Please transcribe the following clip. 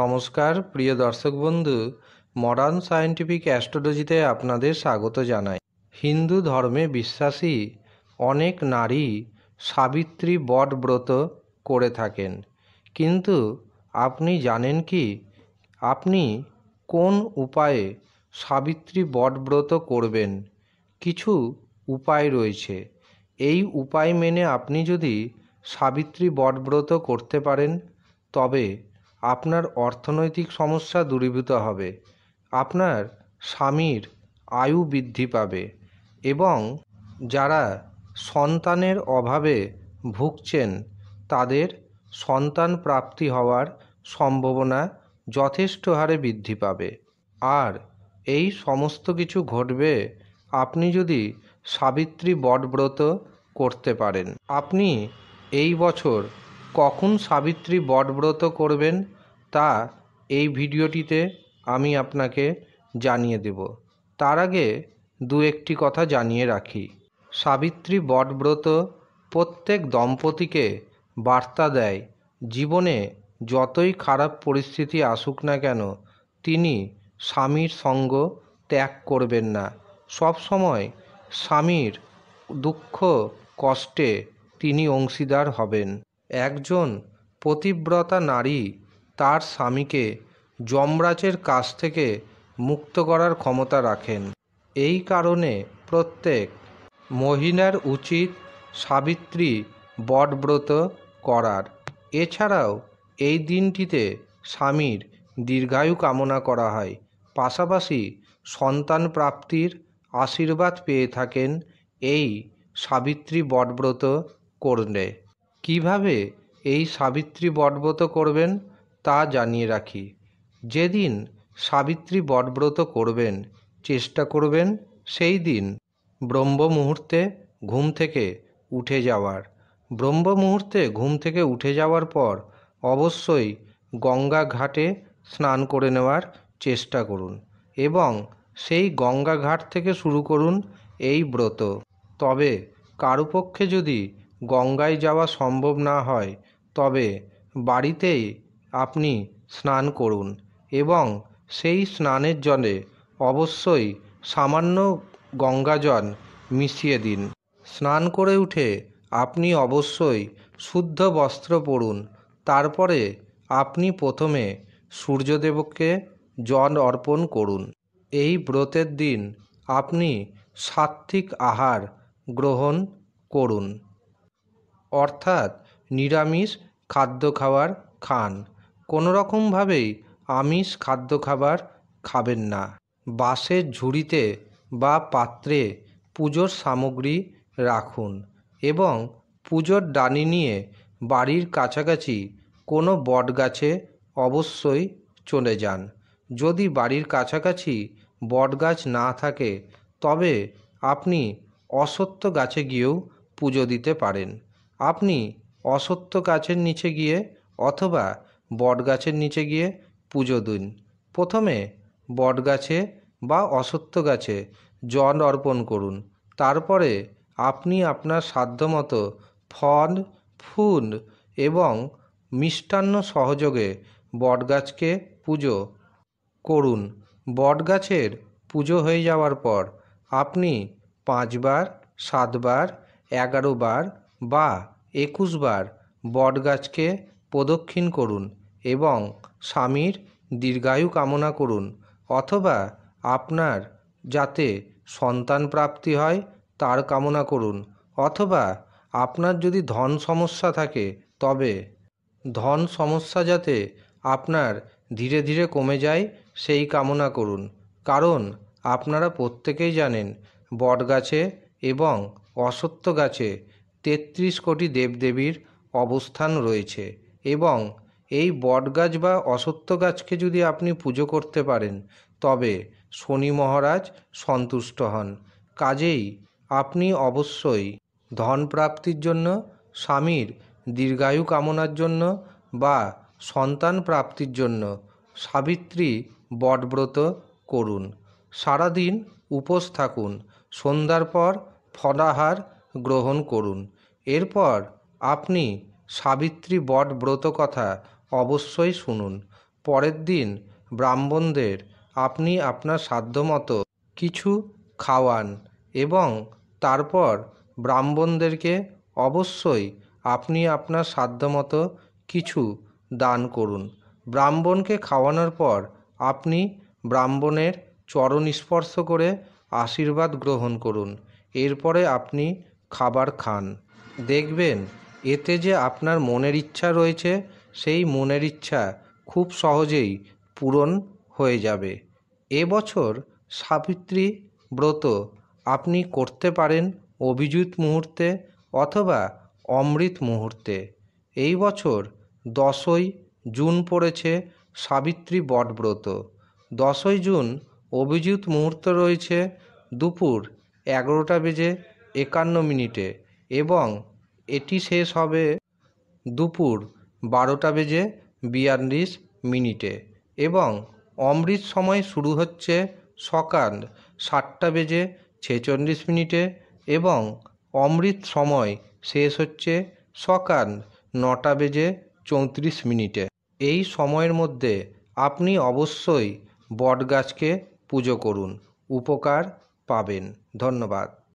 নমস্কার প্রিয় দর্শক বন্ধু মডার্ন সায়েন্টিফিক অ্যাস্ট্রোলজিতে আপনাদের স্বাগত জানাই হিন্দু ধর্মে বিশ্বাসী অনেক নারী সাবিত্রী বট ব্রত করে থাকেন কিন্তু আপনি জানেন কি আপনি কোন উপায়ে সাবিত্রী বট ব্রত করবেন কিছু উপায় রয়েছে এই উপায় মেনে আপনি যদি সাবিত্রী বটব্রত করতে পারেন তবে আপনার অর্থনৈতিক সমস্যা দূরীভূত হবে আপনার স্বামীর আয়ু বৃদ্ধি পাবে এবং যারা সন্তানের অভাবে ভুগছেন তাদের সন্তান প্রাপ্তি হওয়ার সম্ভাবনা যথেষ্ট হারে বৃদ্ধি পাবে আর এই সমস্ত কিছু ঘটবে আপনি যদি সাবিত্রী বটব্রত করতে পারেন আপনি এই বছর কখন সাবিত্রী বটব্রত করবেন তা এই ভিডিওটিতে আমি আপনাকে জানিয়ে দেব তার আগে দু একটি কথা জানিয়ে রাখি সাবিত্রী বটব্রত প্রত্যেক দম্পতিকে বার্তা দেয় জীবনে যতই খারাপ পরিস্থিতি আসুক না কেন তিনি স্বামীর সঙ্গ ত্যাগ করবেন না সব সময় স্বামীর দুঃখ কষ্টে তিনি অংশীদার হবেন একজন পতিব্রতা নারী তার স্বামীকে যমরাজের কাছ থেকে মুক্ত করার ক্ষমতা রাখেন এই কারণে প্রত্যেক মহিলার উচিত সাবিত্রী বটব্রত করার এছাড়াও এই দিনটিতে স্বামীর দীর্ঘায়ু কামনা করা হয় পাশাপাশি সন্তান প্রাপ্তির আশীর্বাদ পেয়ে থাকেন এই সাবিত্রী বটব্রত করলে কিভাবে এই সাবিত্রী বটব্রত করবেন তা জানিয়ে রাখি যেদিন সাবিত্রী বটব্রত করবেন চেষ্টা করবেন সেই দিন ব্রহ্ম মুহূর্তে ঘুম থেকে উঠে যাওয়ার ব্রহ্ম মুহূর্তে ঘুম থেকে উঠে যাওয়ার পর অবশ্যই গঙ্গা ঘাটে স্নান করে নেওয়ার চেষ্টা করুন এবং সেই গঙ্গা ঘাট থেকে শুরু করুন এই ব্রত তবে কারুপক্ষে পক্ষে যদি গঙ্গায় যাওয়া সম্ভব না হয় তবে বাড়িতেই আপনি স্নান করুন এবং সেই স্নানের জলে অবশ্যই সামান্য গঙ্গা জল মিশিয়ে দিন স্নান করে উঠে আপনি অবশ্যই শুদ্ধ বস্ত্র পরুন তারপরে আপনি প্রথমে সূর্যদেবকে জল অর্পণ করুন এই ব্রতের দিন আপনি সাত্ত্বিক আহার গ্রহণ করুন অর্থাৎ নিরামিষ খাদ্য খাওয়ার খান কোনো রকমভাবেই আমিষ খাদ্য খাবার খাবেন না বাঁশের ঝুড়িতে বা পাত্রে পুজোর সামগ্রী রাখুন এবং পুজোর ডানি নিয়ে বাড়ির কাছাকাছি কোনো বটগাছে অবশ্যই চলে যান যদি বাড়ির কাছাকাছি বটগাছ না থাকে তবে আপনি অশ্বত্থ গাছে গিয়েও পুজো দিতে পারেন আপনি অশ্বত্থ গাছের নিচে গিয়ে অথবা বটগাছের নিচে গিয়ে পুজো দিন প্রথমে বটগাছে বা অশ্বত্থ গাছে জল অর্পণ করুন তারপরে আপনি আপনার সাধ্যমতো ফল ফুল এবং মিষ্টান্ন সহযোগে বটগাছকে পুজো করুন বটগাছের পুজো হয়ে যাওয়ার পর আপনি পাঁচবার সাতবার এগারো বার বা একুশবার বটগাছকে প্রদক্ষিণ করুন এবং স্বামীর দীর্ঘায়ু কামনা করুন অথবা আপনার যাতে সন্তান প্রাপ্তি হয় তার কামনা করুন অথবা আপনার যদি ধন সমস্যা থাকে তবে ধন সমস্যা যাতে আপনার ধীরে ধীরে কমে যায় সেই কামনা করুন কারণ আপনারা প্রত্যেকেই জানেন বট গাছে এবং অসত্য গাছে তেত্রিশ কোটি দেবদেবীর অবস্থান রয়েছে এবং এই বট গাছ বা অশ্বত্থ গাছকে যদি আপনি পুজো করতে পারেন তবে শনি মহারাজ সন্তুষ্ট হন কাজেই আপনি অবশ্যই ধন প্রাপ্তির জন্য স্বামীর দীর্ঘায়ু কামনার জন্য বা সন্তান প্রাপ্তির জন্য সাবিত্রী বটব্রত করুন সারাদিন উপোস থাকুন সন্ধ্যার পর ফলাহার গ্রহণ করুন এরপর আপনি সাবিত্রী বট ব্রত কথা অবশ্যই শুনুন পরের দিন ব্রাহ্মণদের আপনি আপনার সাধ্যমতো কিছু খাওয়ান এবং তারপর ব্রাহ্মণদেরকে অবশ্যই আপনি আপনার সাধ্যমতো কিছু দান করুন ব্রাহ্মণকে খাওয়ানোর পর আপনি ব্রাহ্মণের চরণ স্পর্শ করে আশীর্বাদ গ্রহণ করুন এরপরে আপনি খাবার খান দেখবেন এতে যে আপনার মনের ইচ্ছা রয়েছে সেই মনের ইচ্ছা খুব সহজেই পূরণ হয়ে যাবে এবছর সাবিত্রী ব্রত আপনি করতে পারেন অভিজিৎ মুহূর্তে অথবা অমৃত মুহূর্তে এই বছর দশই জুন পড়েছে সাবিত্রী বটব্রত দশই জুন অভিজিৎ মুহূর্ত রয়েছে দুপুর এগারোটা বেজে একান্ন মিনিটে এবং এটি শেষ হবে দুপুর বারোটা বেজে বিয়াল্লিশ মিনিটে এবং অমৃত সময় শুরু হচ্ছে সকাল সাতটা বেজে ছেচল্লিশ মিনিটে এবং অমৃত সময় শেষ হচ্ছে সকাল নটা বেজে চৌত্রিশ মিনিটে এই সময়ের মধ্যে আপনি অবশ্যই বটগাছকে পুজো করুন উপকার পাবেন ধন্যবাদ